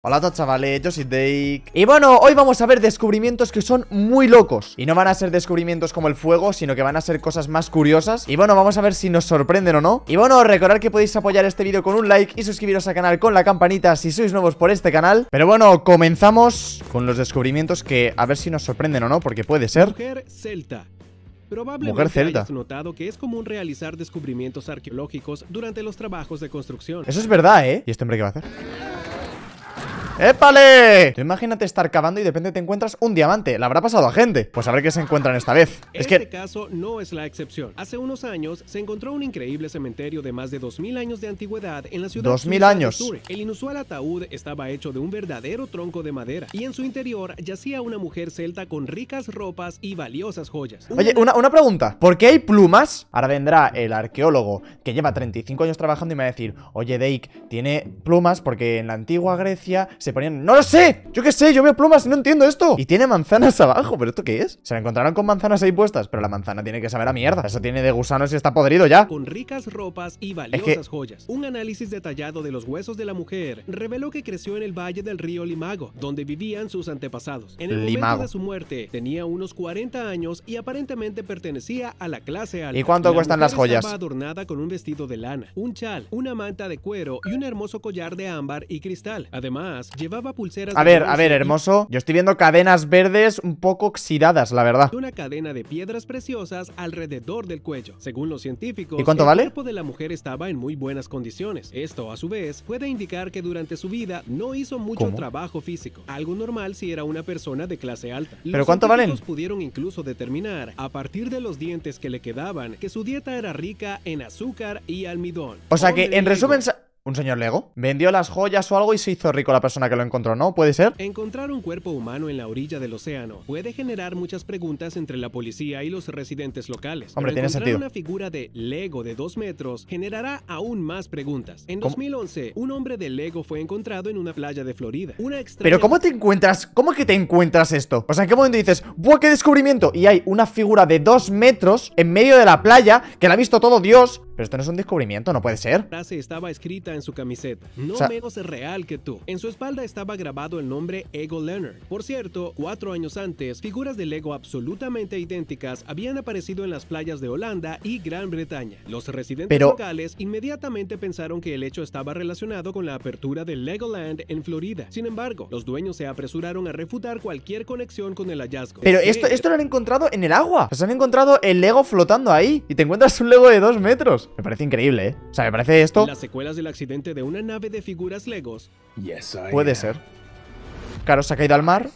Hola a todos chavales, yo soy Dake Y bueno, hoy vamos a ver descubrimientos que son muy locos Y no van a ser descubrimientos como el fuego, sino que van a ser cosas más curiosas Y bueno, vamos a ver si nos sorprenden o no Y bueno, recordad que podéis apoyar este vídeo con un like Y suscribiros al canal con la campanita si sois nuevos por este canal Pero bueno, comenzamos con los descubrimientos que a ver si nos sorprenden o no Porque puede ser Mujer celta Probablemente Mujer celta. notado que es común realizar descubrimientos arqueológicos durante los trabajos de construcción Eso es verdad, ¿eh? ¿Y este hombre qué va a hacer? ¡Épale! imagínate estar cavando y de repente te encuentras un diamante. ¿Le habrá pasado a gente. Pues a ver qué se encuentran esta vez. Este es que... Este caso no es la excepción. Hace unos años se encontró un increíble cementerio de más de 2.000 años de antigüedad en la ciudad 2000 años. de Zurich. El inusual ataúd estaba hecho de un verdadero tronco de madera y en su interior yacía una mujer celta con ricas ropas y valiosas joyas. Oye, una, una pregunta. ¿Por qué hay plumas? Ahora vendrá el arqueólogo que lleva 35 años trabajando y me va a decir, oye Dake, tiene plumas porque en la antigua Grecia se ponían... ¡No lo sé! ¡Yo qué sé! ¡Yo veo plumas y no entiendo esto! Y tiene manzanas abajo, ¿pero esto qué es? Se la encontraron con manzanas ahí puestas, pero la manzana tiene que saber a mierda. Eso tiene de gusanos y está podrido ya. Con ricas ropas y valiosas joyas. Un análisis detallado de los huesos de la mujer reveló que creció en el valle del río Limago, donde vivían sus antepasados. En el momento de su muerte tenía unos 40 años y aparentemente pertenecía a la clase alta. ¿Y cuánto cuestan las joyas? adornada con un vestido de lana, un chal, una manta de cuero y un hermoso collar de ámbar y cristal. Además, Llevaba pulseras. A ver, a ver, hermoso. Yo estoy viendo cadenas verdes un poco oxidadas, la verdad. Una cadena de piedras preciosas alrededor del cuello. Según los científicos, ¿Y el cuerpo de la mujer estaba en muy buenas condiciones. Esto, a su vez, puede indicar que durante su vida no hizo mucho trabajo físico. Algo normal si era una persona de clase alta. ¿Pero cuánto valen? pudieron incluso determinar, a partir de los dientes que le quedaban, que su dieta era rica en azúcar y almidón. O sea que, en resumen, ¿Un señor Lego? ¿Vendió las joyas o algo y se hizo rico la persona que lo encontró, no? ¿Puede ser? Encontrar un cuerpo humano en la orilla del océano puede generar muchas preguntas entre la policía y los residentes locales. Hombre, encontrar una figura de Lego de dos metros generará aún más preguntas. En 2011, un hombre de Lego fue encontrado en una playa de Florida. Una ¿Pero cómo te encuentras? ¿Cómo que te encuentras esto? O sea, ¿en qué momento dices, ¡buah, qué descubrimiento! Y hay una figura de dos metros en medio de la playa que la ha visto todo Dios pero esto no es un descubrimiento, no puede ser. La frase estaba escrita en su camiseta. No o sea, menos real que tú. En su espalda estaba grabado el nombre Ego Leonard. Por cierto, cuatro años antes, figuras de Lego absolutamente idénticas habían aparecido en las playas de Holanda y Gran Bretaña. Los residentes locales inmediatamente pensaron que el hecho estaba relacionado con la apertura del Legoland en Florida. Sin embargo, los dueños se apresuraron a refutar cualquier conexión con el hallazgo. Pero esto, esto lo han encontrado en el agua. se han encontrado el Lego flotando ahí. Y te encuentras un Lego de dos metros. Me parece increíble, ¿eh? O sea, me parece esto... Las secuelas del accidente de una nave de figuras Legos. Yes, I Puede am. ser. Caro se ha caído al mar.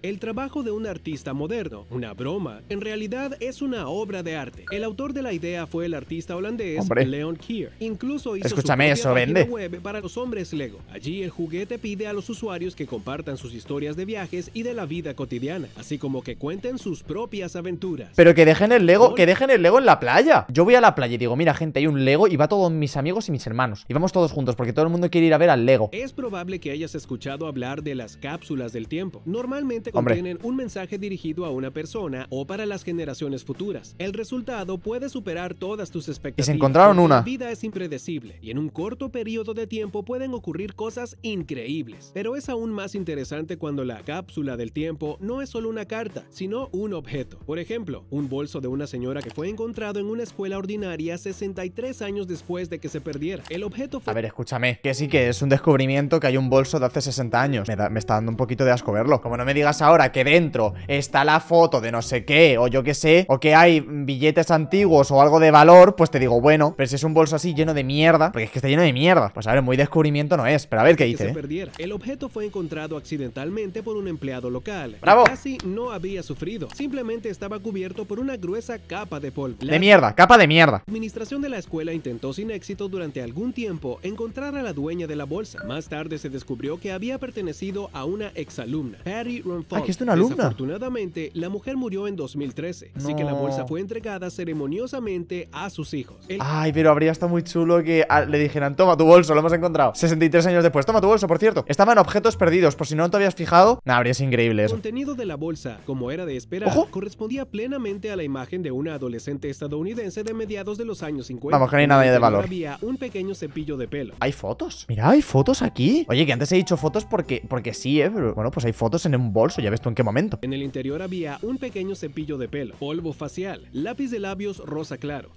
El trabajo de un artista moderno, una broma, en realidad es una obra de arte. El autor de la idea fue el artista holandés Leon Kier. Incluso hizo Escúchame, su eso vende. web para los hombres Lego. Allí el juguete pide a los usuarios que compartan sus historias de viajes y de la vida cotidiana, así como que cuenten sus propias aventuras. Pero que dejen el Lego, que dejen el Lego en la playa. Yo voy a la playa y digo, mira gente, hay un Lego y va todos mis amigos y mis hermanos. Y vamos todos juntos porque todo el mundo quiere ir a ver al Lego. Es probable que hayas escuchado hablar de las cápsulas cápsulas del tiempo. Normalmente contienen un mensaje dirigido a una persona o para las generaciones futuras. El resultado puede superar todas tus expectativas. Y se encontraron una. La vida es impredecible y en un corto periodo de tiempo pueden ocurrir cosas increíbles. Pero es aún más interesante cuando la cápsula del tiempo no es solo una carta, sino un objeto. Por ejemplo, un bolso de una señora que fue encontrado en una escuela ordinaria 63 años después de que se perdiera. El objeto fue... A ver, escúchame, que sí que es un descubrimiento que hay un bolso de hace 60 años. Me, me está dando un poquito de asco verlo. Como no me digas ahora que dentro está la foto de no sé qué, o yo qué sé, o que hay billetes antiguos o algo de valor, pues te digo, bueno, pero si es un bolso así lleno de mierda, porque es que está lleno de mierda. Pues a ver, muy descubrimiento no es, pero a ver qué dice. ¿eh? El objeto fue encontrado accidentalmente por un empleado local. ¡Bravo! Casi no había sufrido, simplemente estaba cubierto por una gruesa capa de polvo. de mierda, capa de mierda. La administración de la escuela intentó sin éxito durante algún tiempo encontrar a la dueña de la bolsa. Más tarde se descubrió que había pertenecido a una exalumna, Patty Ronfalk. Aquí ah, una alumna. Desafortunadamente, la mujer murió en 2013, así que la bolsa fue entregada ceremoniosamente a sus hijos. Ay, pero habría estado muy chulo que ah, le dijeran, toma tu bolso, lo hemos encontrado. 63 años después, toma tu bolso, por cierto. Estaban objetos perdidos, por si no te habías fijado. Nada, habría sido increíble eso. El contenido de la bolsa, como era de esperar, correspondía plenamente a la imagen de una adolescente estadounidense de mediados de los años 50. Vamos, que no hay nada de valor. Había un pequeño cepillo de pelo. ¿Hay fotos? Mira, hay fotos aquí. Oye, que antes he dicho fotos porque, porque sí, ¿eh? bueno, pues hay fotos en un bolso, ya ves tú en qué momento. En el interior había un pequeño cepillo de pelo, polvo facial, lápiz de labios rosa claro.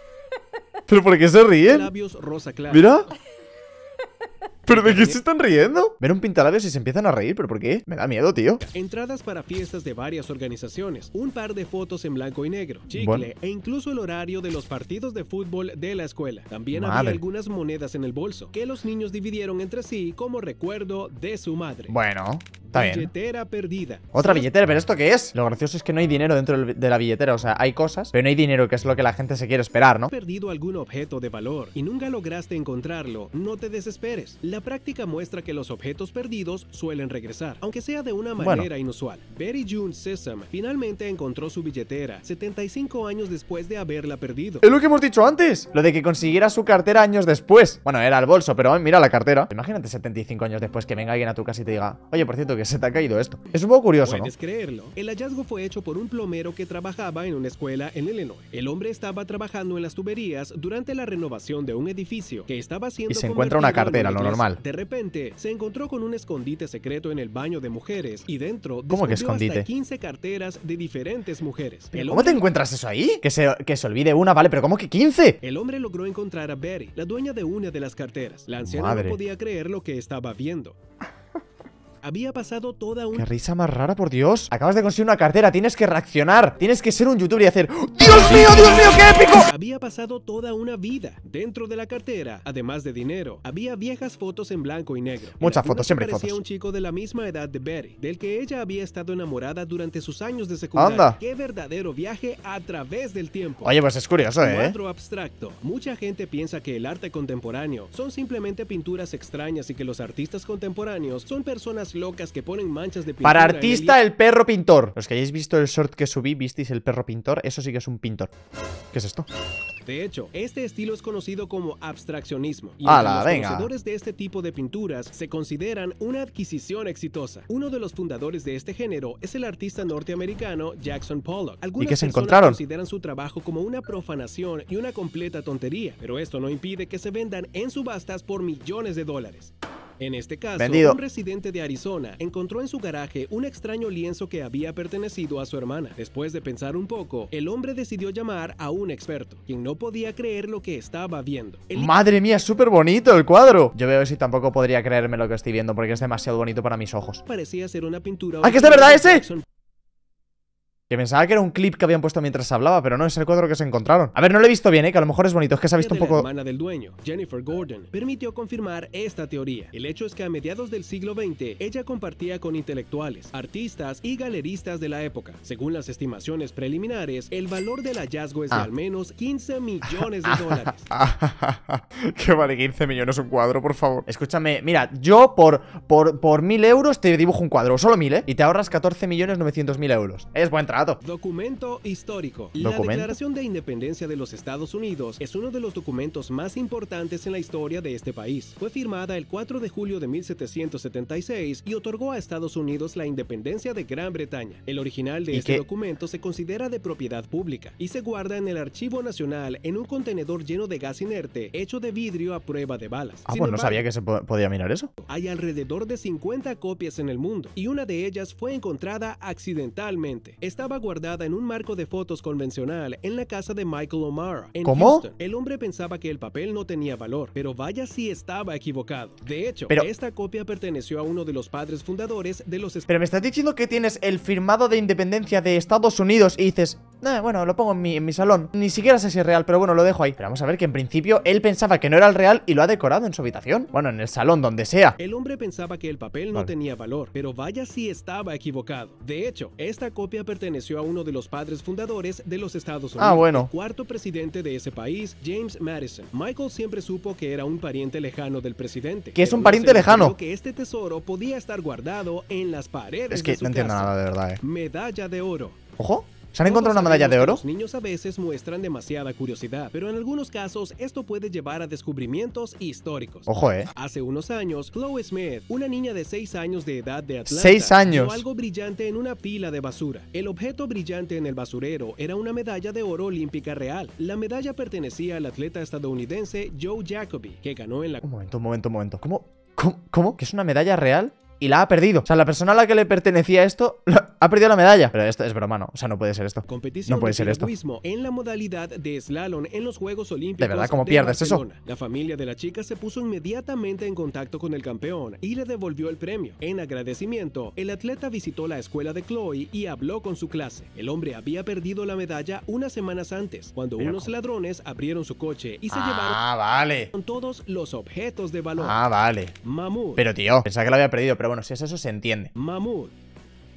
¿Pero por qué se ríe? Labios rosa claro. Mira. ¿Pero de qué se están riendo? Ver un pintalabios y se empiezan a reír, ¿pero por qué? Me da miedo, tío. Entradas para fiestas de varias organizaciones, un par de fotos en blanco y negro, chicle e incluso el horario de los partidos de fútbol de la escuela. También había algunas monedas en el bolso que los niños dividieron entre sí como recuerdo de su madre. Bueno. Billetera perdida. Otra billetera, pero ¿esto qué es? Lo gracioso es que no hay dinero dentro de la billetera, o sea, hay cosas, pero no hay dinero, que es lo que la gente se quiere esperar, ¿no? perdido algún objeto de valor y nunca lograste encontrarlo, no te desesperes. La práctica muestra que los objetos perdidos suelen regresar, aunque sea de una manera inusual. Betty June Sesame finalmente encontró su billetera 75 años después de haberla perdido. Es lo que hemos dicho antes, lo de que consiguiera su cartera años después. Bueno, era el bolso, pero mira la cartera. Imagínate 75 años después que venga alguien a tu casa y te diga, oye, por cierto, que se te ha caído esto. Es un poco curioso. Puedes creerlo. El hallazgo fue hecho por un plomero que trabajaba en una escuela en Illinois. El hombre estaba trabajando en las tuberías durante la renovación de un edificio que estaba siendo. Y se encuentra una cartera, lo normal. De repente, se encontró con un escondite secreto en el baño de mujeres y dentro. como que escondite? Hasta 15 carteras de diferentes mujeres. ¿Pero ¿Cómo te encuentras eso ahí? Que se, que se olvide una, vale, pero ¿cómo que 15? El hombre logró encontrar a Betty, la dueña de una de las carteras. La anciana no podía creer lo que estaba viendo. Había pasado toda una... risa más rara, por Dios! Acabas de conseguir una cartera, tienes que reaccionar. Tienes que ser un youtuber y hacer... ¡Dios mío, Dios mío, qué épico! Había pasado toda una vida dentro de la cartera, además de dinero. Había viejas fotos en blanco y negro. Muchas fotos, siempre fotos. un chico de la misma edad de Betty, del que ella había estado enamorada durante sus años de secundaria. ¡Qué verdadero viaje a través del tiempo! Oye, pues es curioso, ¿eh? Cuadro abstracto. Mucha gente piensa que el arte contemporáneo son simplemente pinturas extrañas y que los artistas contemporáneos son personas locas que ponen manchas de pintura. Para artista, el... perro pintor. Los que hayáis visto el short que subí, visteis el perro pintor. Eso sí que es un pintor. ¿Qué es esto? De hecho, este estilo es conocido como abstraccionismo. Y los venga. de este tipo de pinturas se consideran una adquisición exitosa. Uno de los fundadores de este género es el artista norteamericano Jackson Pollock. algunos consideran su trabajo como una profanación y una completa tontería, pero esto no impide que se vendan en subastas por millones de dólares. En este caso, un residente de Arizona encontró en su garaje un extraño lienzo que había pertenecido a su hermana. Después de pensar un poco, el hombre decidió llamar a un experto, quien no podía creer lo que estaba viendo. Madre mía, es súper bonito el cuadro. Yo veo si tampoco podría creerme lo que estoy viendo porque es demasiado bonito para mis ojos. Parecía ser una pintura... ¡Ah, que es de verdad ese! Que pensaba que era un clip que habían puesto mientras hablaba, pero no, es el cuadro que se encontraron. A ver, no lo he visto bien, ¿eh? que a lo mejor es bonito, es que se ha visto un poco... La del dueño, Jennifer Gordon, permitió confirmar esta teoría. El hecho es que a mediados del siglo XX, ella compartía con intelectuales, artistas y galeristas de la época. Según las estimaciones preliminares, el valor del hallazgo es de ah. al menos 15 millones de dólares. qué vale 15 millones un cuadro, por favor. Escúchame, mira, yo por, por, por euros te dibujo un cuadro, solo mil, ¿eh? Y te ahorras 14 millones mil euros. Es buen trabajo. Documento histórico. La Declaración de Independencia de los Estados Unidos es uno de los documentos más importantes en la historia de este país. Fue firmada el 4 de julio de 1776 y otorgó a Estados Unidos la independencia de Gran Bretaña. El original de este documento se considera de propiedad pública y se guarda en el Archivo Nacional en un contenedor lleno de gas inerte hecho de vidrio a prueba de balas. Ah, pues no sabía que se podía mirar eso. Hay alrededor de 50 copias en el mundo y una de ellas fue encontrada accidentalmente. Está estaba guardada en un marco de fotos convencional en la casa de Michael O'Mara. En ¿Cómo? El hombre pensaba que el papel no tenía valor, pero vaya si estaba equivocado. De hecho, esta copia perteneció a uno de los padres fundadores de los... Pero me estás diciendo que tienes el firmado de independencia de Estados Unidos y dices, eh, bueno, lo pongo en mi, salón. Ni siquiera sé si es real, pero bueno, lo dejo ahí. Pero vamos a ver que en principio él pensaba que no era el real y lo ha decorado en su habitación. Bueno, en el salón, donde sea. El hombre pensaba que el papel no tenía valor, pero vaya si estaba equivocado. De hecho, esta copia perteneció a uno de los padres fundadores de los Estados ah, Unidos. Ah, bueno. cuarto presidente de ese país, James Madison. Michael siempre supo que era un pariente lejano del presidente. ¿Qué es un pariente lejano. Que este tesoro podía estar guardado en las paredes. Es que no entiendo nada de verdad, eh. Medalla de oro. Ojo. ¿Se han encontrado una medalla de oro? Los niños a veces muestran demasiada curiosidad, pero en algunos casos esto puede llevar a descubrimientos históricos. Ojo, eh. Hace unos años, Chloe Smith, una niña de 6 años de edad de Atlanta, 6 años. algo brillante en una pila de basura. El objeto brillante en el basurero era una medalla de oro olímpica real. La medalla pertenecía al atleta estadounidense Joe Jacoby, que ganó en la... Un momento, un momento, un momento. ¿Cómo? ¿Cómo? ¿Cómo? ¿Que es una medalla real? y la ha perdido. O sea, la persona a la que le pertenecía esto ha perdido la medalla. Pero esto es broma, no. O sea, no puede ser esto. no puede ser esto. En la modalidad de slalom en los Juegos Olímpicos. De verdad, ¿cómo pierdes eso? La familia de la chica se puso inmediatamente en contacto con el campeón y le devolvió el premio. En agradecimiento, el atleta visitó la escuela de Chloe y habló con su clase. El hombre había perdido la medalla unas semanas antes, cuando unos ladrones abrieron su coche y se ah, llevaron ah, vale. todos los objetos de valor. Ah, vale. Mamú. Pero tío, pensaba que la había perdido, pero bueno, si es eso, se entiende.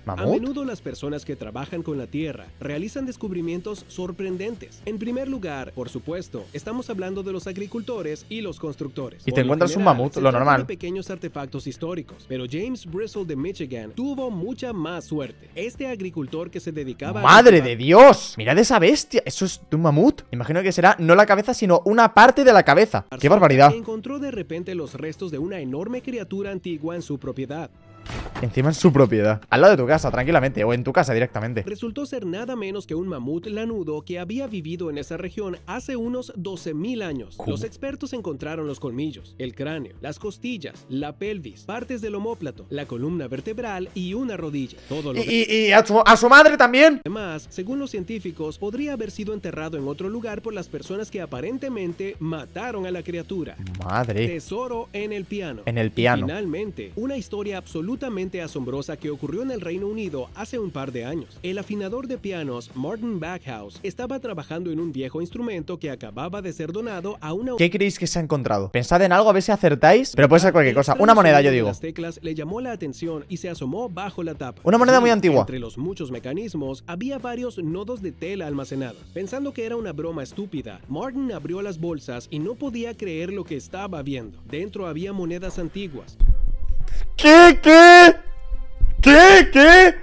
¿Mamut? A menudo las personas que trabajan con la Tierra realizan descubrimientos sorprendentes. En primer lugar, por supuesto, estamos hablando de los agricultores y los constructores. Y te encuentras un mamut, lo normal. pequeños artefactos históricos, pero James Bristol de Michigan tuvo mucha más suerte. Este agricultor que se dedicaba ¡Madre de Dios! Mirad esa bestia, eso es un mamut. Imagino que será no la cabeza, sino una parte de la cabeza. ¡Qué barbaridad! Encontró de repente los restos de una enorme criatura antigua en su propiedad. Encima en su propiedad. Al lado de tu casa, tranquilamente, o en tu casa directamente. Resultó ser nada menos que un mamut lanudo que había vivido en esa región hace unos 12.000 años. Los expertos encontraron los colmillos, el cráneo, las costillas, la pelvis, partes del homóplato, la columna vertebral y una rodilla. ¿Y, a, su, madre también? Además, según los científicos, podría haber sido enterrado en otro lugar por las personas que aparentemente mataron a la criatura. Madre. Tesoro en el piano. En el piano. Finalmente, una historia absoluta absolutamente asombrosa que ocurrió en el Reino Unido hace un par de años. El afinador de pianos Martin Backhouse estaba trabajando en un viejo instrumento que acababa de ser donado a una... ¿Qué creéis que se ha encontrado? Pensad en algo a ver si acertáis, pero puede ser cualquier cosa. Una moneda, yo digo. Las teclas le llamó la atención y se asomó bajo la tapa. Una moneda muy antigua. Entre los muchos mecanismos había varios nodos de tela almacenados. Pensando que era una broma estúpida, Martin abrió las bolsas y no podía creer lo que estaba viendo. Dentro había monedas antiguas, Kiki! Kiki!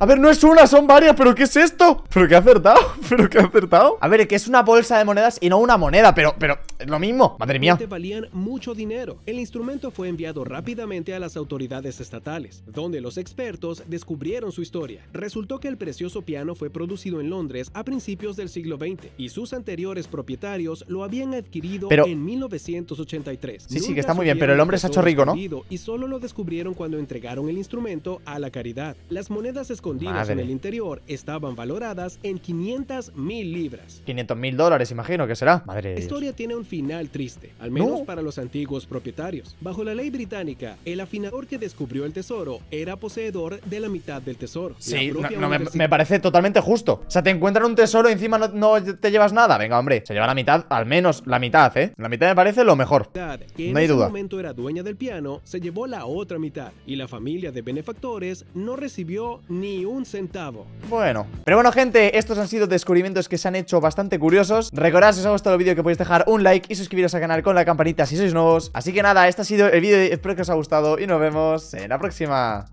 A ver, no es una, son varias, pero ¿qué es esto? ¿Pero qué ha acertado? ¿Pero qué ha acertado? A ver, que es una bolsa de monedas y no una moneda, pero, pero, es lo mismo, madre mía. valían mucho dinero. El instrumento fue enviado rápidamente a las autoridades estatales, donde los expertos descubrieron su historia. Resultó que el precioso piano fue producido en Londres a principios del siglo XX y sus anteriores propietarios lo habían adquirido pero... en 1983. Sí, sí, que está muy bien, pero el hombre se ha hecho rico, ¿no? Y solo lo descubrieron cuando entregaron el instrumento a la caridad. Las monedas en el interior estaban valoradas en 500 mil libras. 500 mil dólares, imagino que será. Madre. La historia tiene un final triste, al menos para los antiguos propietarios. Bajo la ley británica, el afinador que descubrió el tesoro era poseedor de la mitad del tesoro. Sí, no, me, parece totalmente justo. O sea, te encuentran un tesoro y encima no, te llevas nada. Venga, hombre, se lleva la mitad, al menos la mitad, ¿eh? La mitad me parece lo mejor. Que no hay ese momento era dueña del piano, se llevó la otra mitad y la familia de benefactores no recibió ni un centavo. Bueno, pero bueno gente, estos han sido descubrimientos que se han hecho bastante curiosos. Recordad si os ha gustado el vídeo que podéis dejar un like y suscribiros al canal con la campanita si sois nuevos. Así que nada, este ha sido el vídeo, espero que os haya gustado y nos vemos en la próxima.